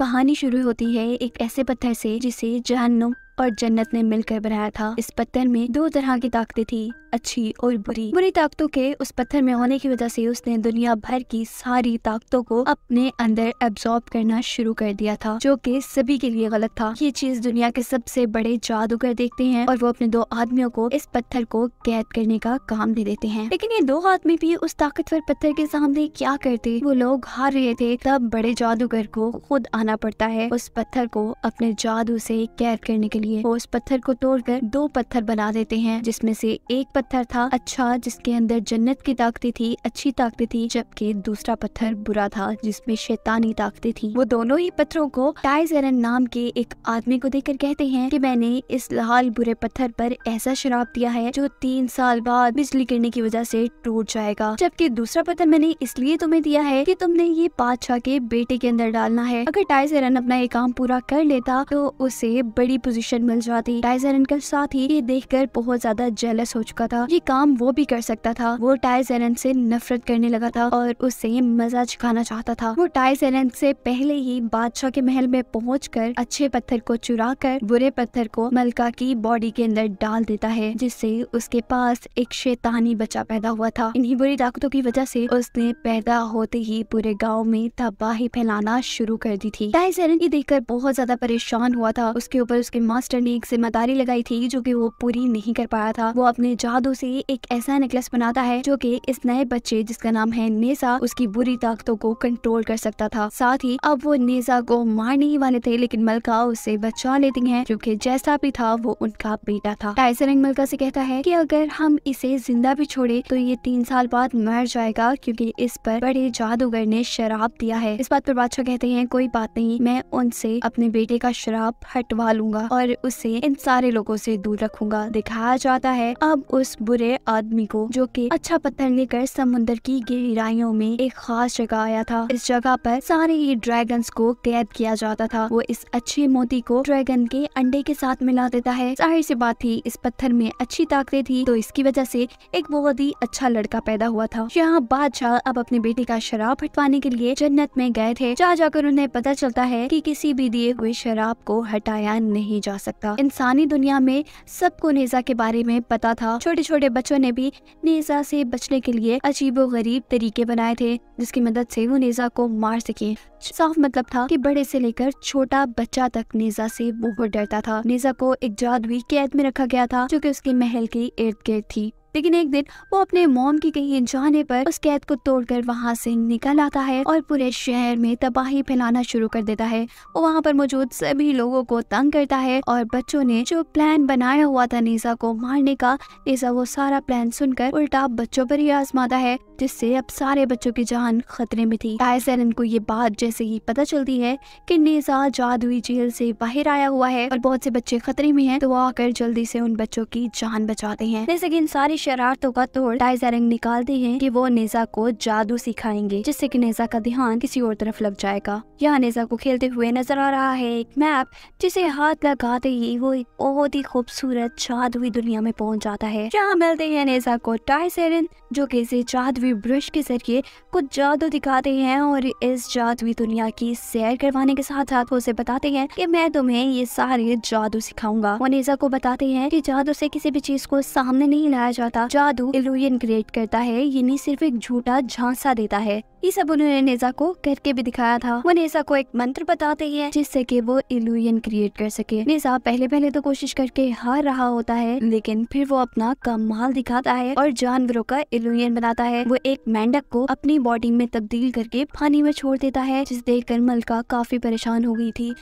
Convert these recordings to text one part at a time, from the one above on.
कहानी शुरू होती है एक ऐसे पत्थर से जिसे जहनुम और जन्नत ने मिलकर बनाया था इस पत्थर में दो तरह की ताकतें थी अच्छी और बुरी बुरी ताकतों के उस पत्थर में होने की वजह से उसने दुनिया भर की सारी ताकतों को अपने अंदर एब्जॉर्ब करना शुरू कर दिया था जो कि सभी के लिए गलत था ये चीज दुनिया के सबसे बड़े जादूगर देखते हैं और वो अपने दो आदमियों को इस पत्थर को कैद करने का काम दे देते हैं लेकिन ये दो आदमी भी उस ताकतवर पत्थर के सामने क्या करते वो लोग हार रहे थे तब बड़े जादूगर को खुद आना पड़ता है उस पत्थर को अपने जादू से कैद करने के लिए चाहिए वो उस पत्थर को तोड़कर दो पत्थर बना देते हैं जिसमें से एक पत्थर था अच्छा जिसके अंदर जन्नत की ताकती थी अच्छी ताकती थी जबकि दूसरा पत्थर बुरा था जिसमें शैतानी ताकती थी वो दोनों ही पत्थरों को टाइजरन नाम के एक आदमी को देकर कहते हैं कि मैंने इस लाल बुरे पत्थर पर ऐसा शराब दिया है जो तीन साल बाद बिजली गिरने की वजह से टूट जाएगा जबकि दूसरा पत्थर मैंने इसलिए तुम्हें दिया है कि तुमने ये बादशाह के बेटे के अंदर डालना है अगर टाइजरन अपना ये काम पूरा कर लेता तो उसे बड़ी पोजिशन प्रोटेक्शन मिल जाती टाइजर एन का साथ ही ये देखकर बहुत ज्यादा जेलस हो चुका था ये काम वो भी कर सकता था वो टाइज एरन से नफरत करने लगा था और उससे ये मजा चुकाना चाहता था वो टाइज एरन से पहले ही बादशाह के महल में पहुँच कर अच्छे पत्थर को चुरा कर बुरे पत्थर को मलका की बॉडी के अंदर डाल देता है जिससे उसके पास एक शैतानी बच्चा पैदा हुआ था इन्हीं बुरी ताकतों की वजह से उसने पैदा होते ही पूरे गांव में तबाही फैलाना शुरू कर दी थी टाइज एरन ये देखकर बहुत ज्यादा परेशान हुआ था उसके ऊपर उसके माँ मास्टर ने एक जिम्मेदारी लगाई थी जो कि वो पूरी नहीं कर पाया था वो अपने जादू से एक ऐसा नेकलेस बनाता है जो कि इस नए बच्चे जिसका नाम है नेसा उसकी बुरी ताकतों को कंट्रोल कर सकता था साथ ही अब वो नेजा को मारने ही वाले थे लेकिन मलका उससे बचा लेती है क्योंकि जैसा भी था वो उनका बेटा था टाइसरंग मलका से कहता है की अगर हम इसे जिंदा भी छोड़े तो ये तीन साल बाद मर जाएगा क्योंकि इस पर बड़े जादूगर ने शराब दिया है इस बात पर बादशाह कहते हैं कोई बात नहीं मैं उनसे अपने बेटे का शराब हटवा लूंगा और और उसे इन सारे लोगों से दूर रखूंगा दिखाया जाता है अब उस बुरे आदमी को जो कि अच्छा पत्थर लेकर समुन्द्र की गहराइयों में एक खास जगह आया था इस जगह पर सारे ही ड्रैगन को कैद किया जाता था वो इस अच्छे मोती को ड्रैगन के अंडे के साथ मिला देता है जाहिर सी बात थी इस पत्थर में अच्छी ताकतें थी तो इसकी वजह से एक बहुत ही अच्छा लड़का पैदा हुआ था यहाँ बादशाह अब अपने बेटे का शराब हटवाने के लिए जन्नत में गए थे जहाँ जाकर उन्हें पता चलता है कि किसी भी दिए हुए शराब को हटाया नहीं जा सकता इंसानी दुनिया में सबको नेजा के बारे में पता था छोटे छोटे बच्चों ने भी नेजा से बचने के लिए अजीबो गरीब तरीके बनाए थे जिसकी मदद से वो नेजा को मार सके साफ मतलब था कि बड़े से लेकर छोटा बच्चा तक नेजा से बहुत डरता था नेजा को एक जादुई कैद में रखा गया था जो कि उसके महल के इर्द गिर्द थी लेकिन एक दिन वो अपने मोम की कहीं जाने पर उस कैद को तोड़कर वहाँ से निकल आता है और पूरे शहर में तबाही फैलाना शुरू कर देता है वो वहाँ पर मौजूद सभी लोगों को तंग करता है और बच्चों ने जो प्लान बनाया हुआ था नीसा को मारने का नीसा वो सारा प्लान सुनकर उल्टा बच्चों पर ही आजमाता है जिससे अब सारे बच्चों की जान खतरे में थी टाइसन को ये बात जैसे ही पता चलती है कि नीसा जादुई जेल से बाहर आया हुआ है और बहुत से बच्चे खतरे में हैं तो वो आकर जल्दी से उन बच्चों की जान बचाते हैं जैसे कि इन सारी शरारतों का तोड़ टाइजरंग निकालते हैं कि वो नेजा को जादू सिखाएंगे जिससे कि नेजा का ध्यान किसी और तरफ लग जाएगा यहाँ नेजा को खेलते हुए नजर आ रहा है एक मैप जिसे हाथ लगाते ही वो एक बहुत ही खूबसूरत जादुई दुनिया में पहुंच जाता है जहाँ मिलते हैं नेजा को टाइजरिन जो कि इसे जादुई ब्रश के जरिए कुछ जादू दिखाते हैं और इस जादुई दुनिया की सैर करवाने के साथ साथ उसे बताते हैं कि मैं तुम्हें ये सारे जादू सिखाऊंगा वो नेजा को बताते हैं कि जादू से किसी भी चीज को सामने नहीं लाया जाता था जादू इल्यूजन क्रिएट करता है यानी सिर्फ एक झूठा झांसा देता है ये सब उन्होंने नेजा को करके भी दिखाया था वो नेजा को एक मंत्र बताते हैं जिससे कि वो इल्यूजन क्रिएट कर सके नेजा पहले पहले तो कोशिश करके हार रहा होता है लेकिन फिर वो अपना कमाल दिखाता है और जानवरों का इल्यूजन बनाता है वो एक मेंढक को अपनी बॉडी में तब्दील करके पानी में छोड़ देता है जिसे देख कर मलका काफी परेशान हो गई थी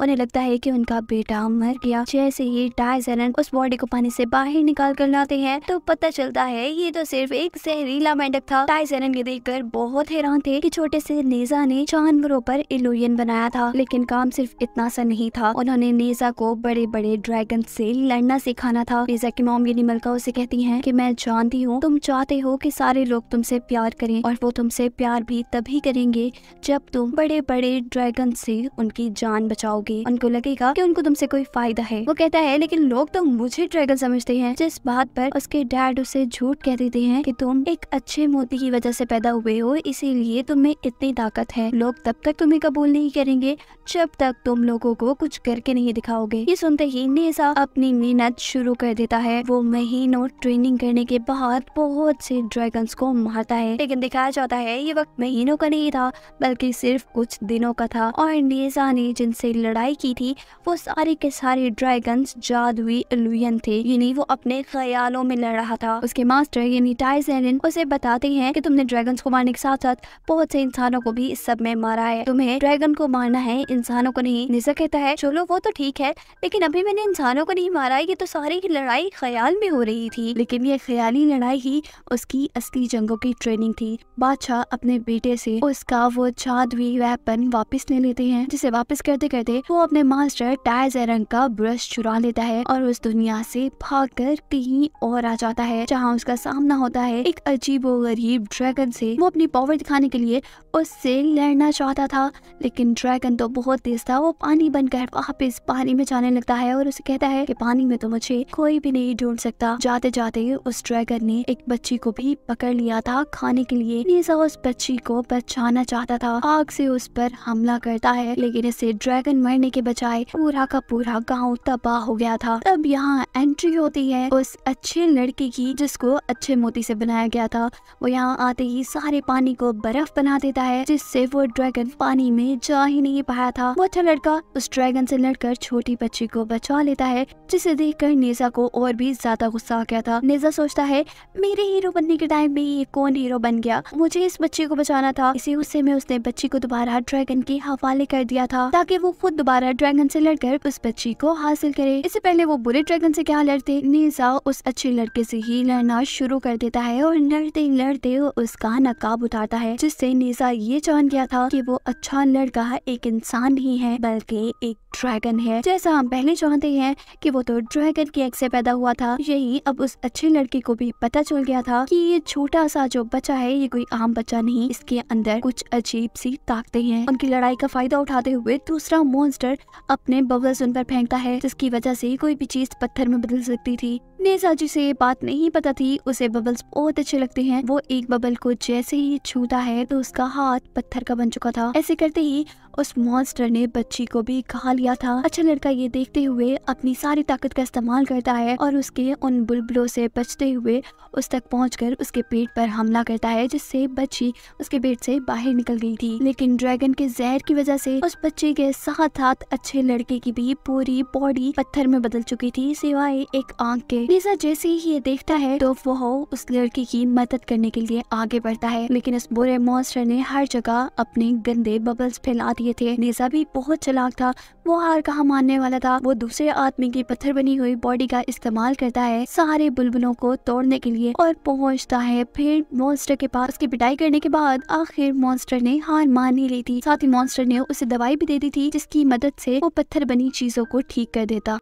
उन्हें लगता है कि उनका बेटा मर गया जैसे ही टाइजरन उस बॉडी को पानी से बाहर निकाल कर लाते हैं तो पता चलता है ये तो सिर्फ एक जहरीला मेंढक था टाइजरन ये देखकर बहुत हैरान थे कि छोटे से नेजा ने जानवरों पर इलोयन बनाया था लेकिन काम सिर्फ इतना सा नहीं था उन्होंने नेजा को बड़े बड़े ड्रैगन से लड़ना सिखाना था नेजा की मोम यानी उसे कहती है की मैं जानती हूँ तुम चाहते हो की सारे लोग तुमसे प्यार करें और वो तुमसे प्यार भी तभी करेंगे जब तुम बड़े बड़े ड्रैगन से उनकी जान बचाओगे होगी उनको लगेगा कि उनको तुमसे कोई फायदा है वो कहता है लेकिन लोग तो मुझे ड्रैगन समझते हैं जिस बात पर उसके डैड उसे झूठ कह देते हैं कि तुम एक अच्छे मोती की वजह से पैदा हुए हो इसीलिए तुम्हें इतनी ताकत है लोग तब तक तुम्हें कबूल नहीं करेंगे जब तक तुम लोगों को कुछ करके नहीं दिखाओगे ये सुनते ही नेसा अपनी मेहनत शुरू कर देता है वो महीनों ट्रेनिंग करने के बाद बहुत से ड्रैगन को मारता है लेकिन दिखाया जाता है ये वक्त महीनों का नहीं था बल्कि सिर्फ कुछ दिनों का था और नेसा ने जिनसे लड़ लड़ाई की थी वो सारे के सारे ड्रैगन जादुई एलुयन थे यानी वो अपने ख्यालों में लड़ रहा था उसके मास्टर यानी टाइजेन उसे बताते हैं कि तुमने ड्रैगन को मारने के साथ साथ बहुत से इंसानों को भी इस सब में मारा है तुम्हें ड्रैगन को मारना है इंसानों को नहीं निजा कहता है चलो वो तो ठीक है लेकिन अभी मैंने इंसानों को नहीं मारा ये तो सारी की लड़ाई ख्याल में हो रही थी लेकिन ये ख्याली लड़ाई ही उसकी असली जंगों की ट्रेनिंग थी बादशाह अपने बेटे से उसका वो जादुई वेपन वापस ले लेते हैं जिसे वापस करते करते वो अपने मास्टर टाइज एरंग का ब्रश चुरा लेता है और उस दुनिया से भागकर कहीं और आ जाता है जहाँ उसका सामना होता है एक अजीब गरीब ड्रैगन से वो अपनी पावर दिखाने के लिए उससे लड़ना चाहता था लेकिन ड्रैगन तो बहुत तेज था वो पानी बनकर वापिस पानी में जाने लगता है और उसे कहता है की पानी में तो मुझे कोई भी नहीं ढूंढ सकता जाते जाते उस ड्रैगन ने एक बच्ची को भी पकड़ लिया था खाने के लिए उस बच्ची को बचाना चाहता था आग से उस पर हमला करता है लेकिन इसे ड्रैगन मरने के बजाय पूरा का पूरा गांव तबाह हो गया था तब यहाँ एंट्री होती है उस अच्छे लड़के की जिसको अच्छे मोती से बनाया गया था वो यहाँ आते ही सारे पानी को बर्फ बना देता है जिससे वो ड्रैगन पानी में जा ही नहीं पाया था वो अच्छा लड़का उस ड्रैगन से लड़कर छोटी बच्ची को बचा लेता है जिसे कर नेजा को और भी ज्यादा गुस्सा आ गया था नेजा सोचता है मेरे हीरो बनने के टाइम में ये कौन हीरो बन गया मुझे इस बच्ची को बचाना था इसी गुस्से में उसने बच्ची को दोबारा ड्रैगन के हवाले कर दिया था ताकि वो खुद दोबारा ड्रैगन से लड़कर उस बच्ची को हासिल करे इससे पहले वो बुरे ड्रैगन से क्या लड़ते नीसा उस अच्छे लड़के से ही लड़ना शुरू कर देता है और लड़ते लड़ते उसका नकाब उठाता है जिससे नीसा ये जान गया था कि वो अच्छा लड़का एक इंसान ही है बल्कि एक ड्रैगन है जैसा हम पहले जानते हैं कि वो तो ड्रैगन के एक से पैदा हुआ था यही अब उस अच्छे लड़के को भी पता चल गया था कि ये छोटा सा जो बच्चा है ये कोई आम बच्चा नहीं इसके अंदर कुछ अजीब सी ताकते हैं उनकी लड़ाई का फायदा उठाते हुए दूसरा मोन मॉन्स्टर अपने बबल्स उन पर फेंकता है जिसकी वजह से कोई भी चीज पत्थर में बदल सकती थी नेजा जिसे ये बात नहीं पता थी उसे बबल्स बहुत अच्छे लगते हैं वो एक बबल को जैसे ही छूता है तो उसका हाथ पत्थर का बन चुका था ऐसे करते ही उस मॉन्स्टर ने बच्ची को भी खा लिया था अच्छा लड़का ये देखते हुए अपनी सारी ताकत का इस्तेमाल करता है और उसके उन बुलबुलों से बचते हुए उस तक पहुँच उसके पेट पर हमला करता है जिससे बच्ची उसके पेट से बाहर निकल गई थी लेकिन ड्रैगन के जहर की वजह से उस बच्चे के साथ साथ अच्छे लड़के की भी पूरी बॉडी पत्थर में बदल चुकी थी सिवाय एक आंख के लिसा जैसे ही ये देखता है तो वह उस लड़की की मदद करने के लिए आगे बढ़ता है लेकिन इस बुरे मॉन्स्टर ने हर जगह अपने गंदे बबल्स फैला दिए थे लिसा भी बहुत चलाक था वो हार कहा मानने वाला था वो दूसरे आदमी की पत्थर बनी हुई बॉडी का इस्तेमाल करता है सारे बुलबुलों को तोड़ने के लिए और पहुंचता है फिर मॉन्स्टर के पास उसकी पिटाई करने के बाद आखिर मॉन्स्टर ने हार मान ही ली थी साथ ही मॉन्स्टर ने उसे दवाई भी दे दी थी जिसकी मदद से वो पत्थर बनी चीजों को ठीक कर देता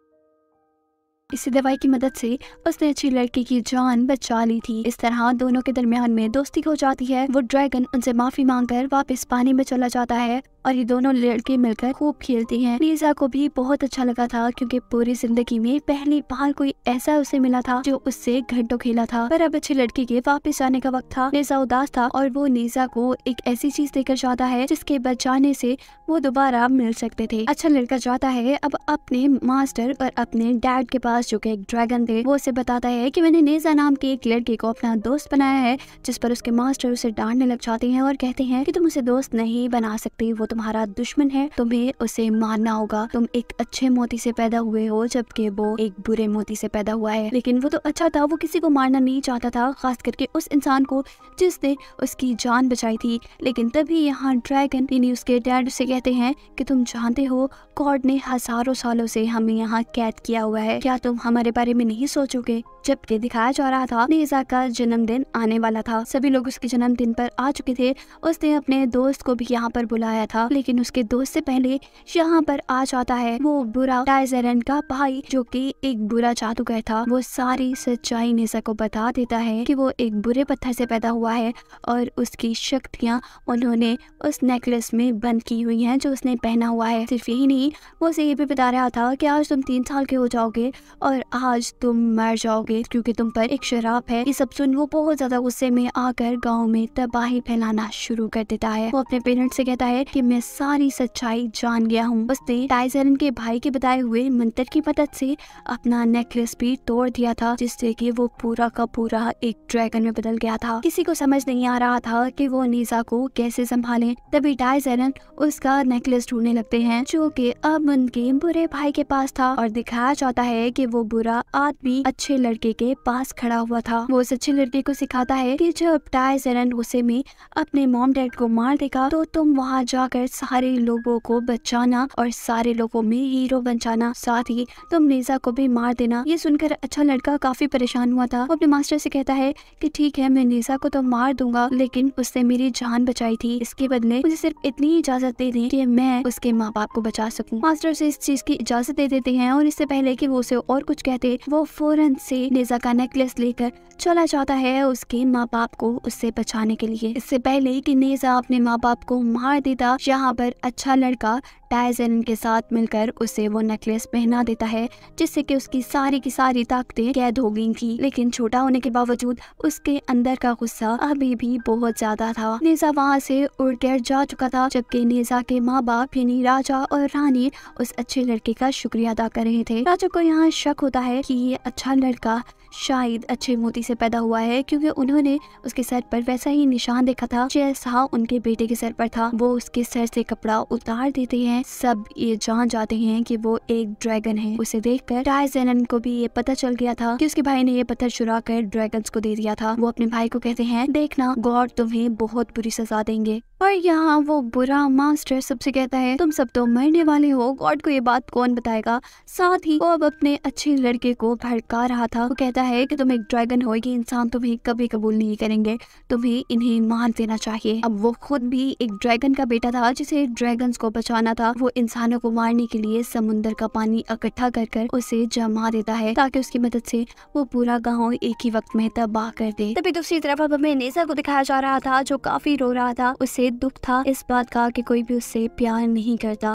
इसी दवाई की मदद से उसने अच्छी लड़की की जान बचा ली थी इस तरह दोनों के दरमियान में दोस्ती हो जाती है वो ड्रैगन उनसे माफी मांगकर वापस पानी में चला जाता है और ये दोनों लड़के मिलकर खूब खेलते हैं लीजा को भी बहुत अच्छा लगा था क्योंकि पूरी जिंदगी में पहली बार कोई ऐसा उसे मिला था जो उससे घंटों खेला था पर अब अच्छे लड़के के वापस जाने का वक्त था लीजा उदास था और वो लीजा को एक ऐसी चीज देकर चाहता है जिसके बचाने से वो दोबारा मिल सकते थे अच्छा लड़का चाहता है अब अपने मास्टर और अपने डैड के पास जो की एक ड्रैगन थे वो उसे बताता है की मैंने नेजा नाम के एक लड़के को अपना दोस्त बनाया है जिस पर उसके मास्टर उसे डांटने लग जाते हैं और कहते हैं की तुम उसे दोस्त नहीं बना सकते वो तुम्हारा दुश्मन है तुम्हें उसे मानना होगा तुम एक अच्छे मोती से पैदा हुए हो जबकि वो एक बुरे मोती से पैदा हुआ है लेकिन वो तो अच्छा था वो किसी को मारना नहीं चाहता था खास करके उस इंसान को जिसने उसकी जान बचाई थी लेकिन तभी यहाँ ड्रैगन यानी उसके डैड से कहते हैं कि तुम जानते हो गॉड ने हजारों सालों से हमें यहाँ कैद किया हुआ है क्या तुम हमारे बारे में नहीं सोचोगे जबकि दिखाया जा रहा था नेजा का जन्मदिन आने वाला था सभी लोग उसके जन्मदिन पर आ चुके थे उसने अपने दोस्त को भी यहाँ पर बुलाया था था लेकिन उसके दोस्त से पहले यहाँ पर आ जाता है वो बुरा टाइजरन का भाई जो कि एक बुरा जादूगर था वो सारी सच्चाई निशा को बता देता है कि वो एक बुरे पत्थर से पैदा हुआ है और उसकी शक्तियाँ उन्होंने उस नेकलेस में बंद की हुई है जो उसने पहना हुआ है सिर्फ यही नहीं वो उसे ये भी बता रहा था की आज तुम तीन साल के हो जाओगे और आज तुम मर जाओगे क्योंकि तुम पर एक शराब है ये सब सुन वो बहुत ज्यादा गुस्से में आकर गाँव में तबाही फैलाना शुरू कर देता है वो अपने पेरेंट्स से कहता है की मैं सारी सच्चाई जान गया हूँ उसने टाइजरन के भाई के बताए हुए मंत्र की मदद से अपना नेकलेस भी तोड़ दिया था जिससे कि वो पूरा का पूरा एक ड्रैगन में बदल गया था किसी को समझ नहीं आ रहा था कि वो निजा को कैसे संभालें तभी टाइजरन उसका नेकलेस ढूंढने लगते हैं जो कि अब उनके बुरे भाई के पास था और दिखाया जाता है कि वो बुरा आदमी अच्छे लड़के के पास खड़ा हुआ था वो उस अच्छे लड़के को सिखाता है कि जब टाइजरन गुस्से में अपने मॉम डैड को मार देगा तो तुम वहाँ जाकर कर सारे लोगों को बचाना और सारे लोगों में हीरो बन जाना साथ ही तुम नेजा को भी मार देना ये सुनकर अच्छा लड़का काफी परेशान हुआ था वो अपने मास्टर से कहता है कि ठीक है मैं नेजा को तो मार दूंगा लेकिन उसने मेरी जान बचाई थी इसके बदले मुझे सिर्फ इतनी इजाजत दे दी की मैं उसके माँ बाप को बचा सकूँ मास्टर से इस चीज की इजाजत दे देते हैं और इससे पहले की वो उसे और कुछ कहते वो फौरन से नेजा का नेकलेस लेकर चला जाता है उसके माँ बाप को उससे बचाने के लिए इससे पहले कि नेजा अपने माँ बाप को मार देता जहाँ पर अच्छा लड़का टाइजन के साथ मिलकर उसे वो नेकलेस पहना देता है जिससे कि उसकी सारी की सारी ताकतें कैद हो गई थी लेकिन छोटा होने के बावजूद उसके अंदर का गुस्सा अभी भी बहुत ज्यादा था नेजा वहाँ से उड़कर जा चुका था जबकि नेजा के माँ बाप यानी राजा और रानी उस अच्छे लड़के का शुक्रिया अदा कर रहे थे राजा को यहाँ शक होता है की ये अच्छा लड़का शायद अच्छे मोती से पैदा हुआ है क्योंकि उन्होंने उसके सर पर वैसा ही निशान देखा था जैसा उनके बेटे के सर पर था वो उसके सर से कपड़ा उतार देते हैं हैं सब ये जान जाते हैं कि वो एक ड्रैगन है उसे देख कर टाइजेनन को भी ये पता चल गया था कि उसके भाई ने ये पत्थर चुरा कर ड्रैगन को दे दिया था वो अपने भाई को कहते हैं देखना गॉड तुम्हें बहुत बुरी सजा देंगे और यहाँ वो बुरा मास्टर सबसे कहता है तुम सब तो मरने वाले हो गॉड को ये बात कौन बताएगा साथ ही वो अब अपने अच्छे लड़के को भड़का रहा था वो कहता है कि तुम एक ड्रैगन हो ये इंसान तुम्हें कभी कबूल नहीं करेंगे तुम्हें इन्हें मार देना चाहिए अब वो खुद भी एक ड्रैगन का बेटा था जिसे ड्रैगन को बचाना था वो इंसानों को मारने के लिए समुन्दर का पानी इकट्ठा कर कर उसे जमा देता है ताकि उसकी मदद से वो पूरा गाँव एक ही वक्त में तबाह कर दे तभी दूसरी तरफ अब हमें नेसा को दिखाया जा रहा था जो काफी रो रहा था उसे दुख था इस बात का कि कोई भी उससे प्यार नहीं करता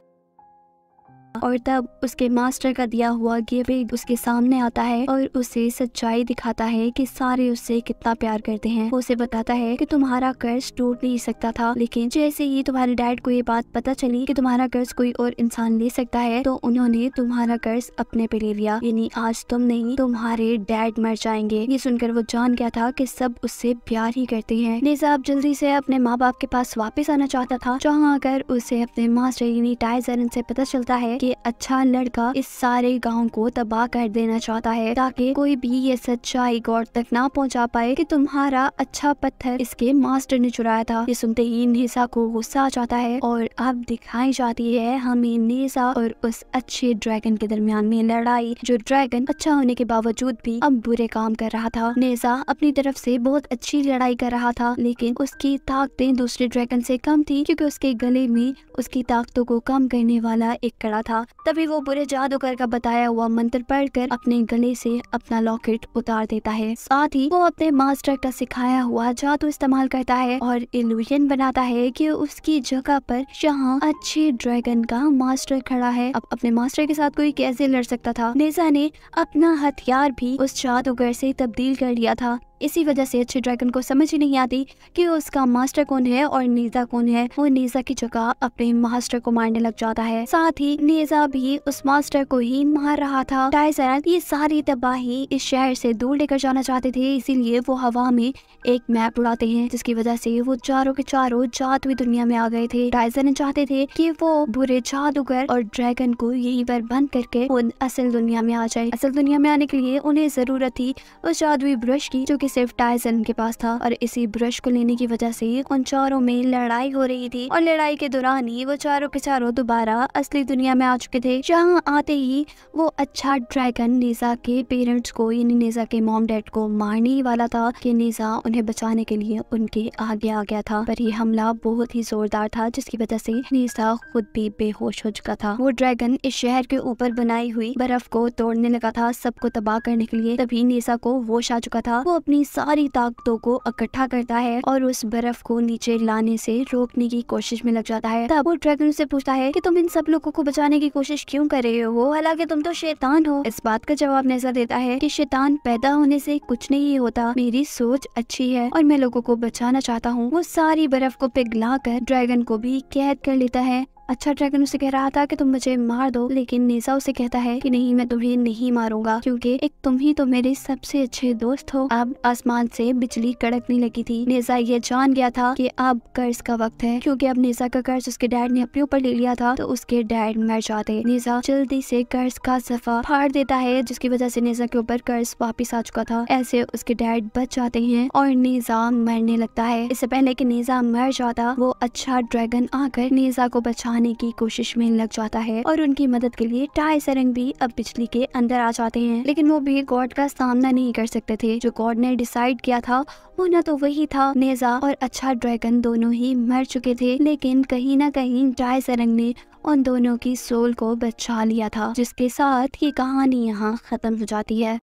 और तब उसके मास्टर का दिया हुआ गिफ्ट उसके सामने आता है और उसे सच्चाई दिखाता है कि सारे उससे कितना प्यार करते हैं वो उसे बताता है कि तुम्हारा कर्ज टूट नहीं सकता था लेकिन जैसे ही तुम्हारे डैड को ये बात पता चली कि तुम्हारा कर्ज कोई और इंसान ले सकता है तो उन्होंने तुम्हारा कर्ज अपने पे ले लिया यानी आज तुम नहीं तुम्हारे डैड मर जाएंगे ये सुनकर वो जान गया था कि सब उससे प्यार ही करते हैं अब जल्दी से अपने माँ बाप के पास वापस आना चाहता था जहाँ आकर उसे अपने मास्टर यानी से पता चलता है ये अच्छा लड़का इस सारे गांव को तबाह कर देना चाहता है ताकि कोई भी ये सच्चाई गौर तक ना पहुंचा पाए कि तुम्हारा अच्छा पत्थर इसके मास्टर ने चुराया था ये सुनते ही नेसा को गुस्सा आ जाता है और अब दिखाई जाती है हमें नेसा और उस अच्छे ड्रैगन के दरमियान में लड़ाई जो ड्रैगन अच्छा होने के बावजूद भी अब बुरे काम कर रहा था नेसा अपनी तरफ से बहुत अच्छी लड़ाई कर रहा था लेकिन उसकी ताकतें दूसरे ड्रैगन से कम थी क्योंकि उसके गले में उसकी ताकतों को कम करने वाला एक कड़ा था था तभी वो बुरे जादूगर का बताया हुआ मंत्र पढ़कर अपने गले से अपना लॉकेट उतार देता है साथ ही वो अपने मास्टर का सिखाया हुआ जादू इस्तेमाल करता है और इल्यूजन बनाता है कि उसकी जगह पर यहाँ अच्छे ड्रैगन का मास्टर खड़ा है अब अपने मास्टर के साथ कोई कैसे लड़ सकता था नेजा ने अपना हथियार भी उस जादूगर से तब्दील कर लिया था इसी वजह से अच्छे ड्रैगन को समझ ही नहीं आती कि उसका मास्टर कौन है और नीजा कौन है वो नीजा की जगह अपने मास्टर को मारने लग जाता है साथ ही नीजा भी उस मास्टर को ही मार रहा था टाइजर ये सारी तबाही इस शहर से दूर लेकर जाना चाहते थे इसीलिए वो हवा में एक मैप उड़ाते हैं जिसकी वजह से वो चारों के चारों जादुई दुनिया में आ गए थे टाइजर चाहते थे की वो बुरे जादूगर और ड्रैगन को यही पर बंद करके असल दुनिया में आ जाए असल दुनिया में आने के लिए उन्हें जरूरत थी उस जादुई ब्रश की जो कि सिर्फ टाइसन के पास था और इसी ब्रश को लेने की वजह से उन चारों में लड़ाई हो रही थी और लड़ाई के दौरान ही वो चारों के चारों दोबारा असली दुनिया में आ चुके थे जहाँ आते ही वो अच्छा ड्रैगन नेजा के पेरेंट्स को यानी नेजा के मॉम डैड को मारने ही वाला था कि नेजा उन्हें बचाने के लिए उनके आगे आ गया था पर ये हमला बहुत ही जोरदार था जिसकी वजह से नेजा खुद भी बेहोश हो चुका था वो ड्रैगन इस शहर के ऊपर बनाई हुई बर्फ को तोड़ने लगा था सबको तबाह करने के लिए तभी नेजा को होश आ चुका था वो अपने अपनी सारी ताकतों को इकट्ठा करता है और उस बर्फ को नीचे लाने से रोकने की कोशिश में लग जाता है तब वो ड्रैगन से पूछता है कि तुम इन सब लोगों को बचाने की कोशिश क्यों कर रहे हो हालांकि तुम तो शैतान हो इस बात का जवाब नजर देता है कि शैतान पैदा होने से कुछ नहीं होता मेरी सोच अच्छी है और मैं लोगों को बचाना चाहता हूँ वो सारी बर्फ को पिघला कर ड्रैगन को भी कैद कर लेता है अच्छा ड्रैगन उसे कह रहा था कि तुम मुझे मार दो लेकिन नेजा उसे कहता है कि नहीं मैं तुम्हें नहीं मारूंगा क्योंकि एक तुम ही तो मेरे सबसे अच्छे दोस्त हो अब आसमान से बिजली कड़कने लगी थी नेजा ये जान गया था कि अब कर्ज का वक्त है क्योंकि अब नेजा का कर्ज उसके डैड ने अपने ऊपर ले लिया था तो उसके डैड मर जाते नेजा जल्दी से कर्ज का सफा फाड़ देता है जिसकी वजह से नेजा के ऊपर कर्ज वापिस आ चुका था ऐसे उसके डैड बच जाते हैं और नेजा मरने लगता है इससे पहले की नेजा मर जाता वो अच्छा ड्रैगन आकर नेजा को बचा आने की कोशिश में लग जाता है और उनकी मदद के लिए टाई सरंग भी अब बिजली के अंदर आ जाते हैं लेकिन वो भी गॉड का सामना नहीं कर सकते थे जो गॉड ने डिसाइड किया था वो न तो वही था नेजा और अच्छा ड्रैगन दोनों ही मर चुके थे लेकिन कहीं ना कहीं टाई सरंग ने उन दोनों की सोल को बचा लिया था जिसके साथ ये कहानी यहाँ खत्म हो जाती है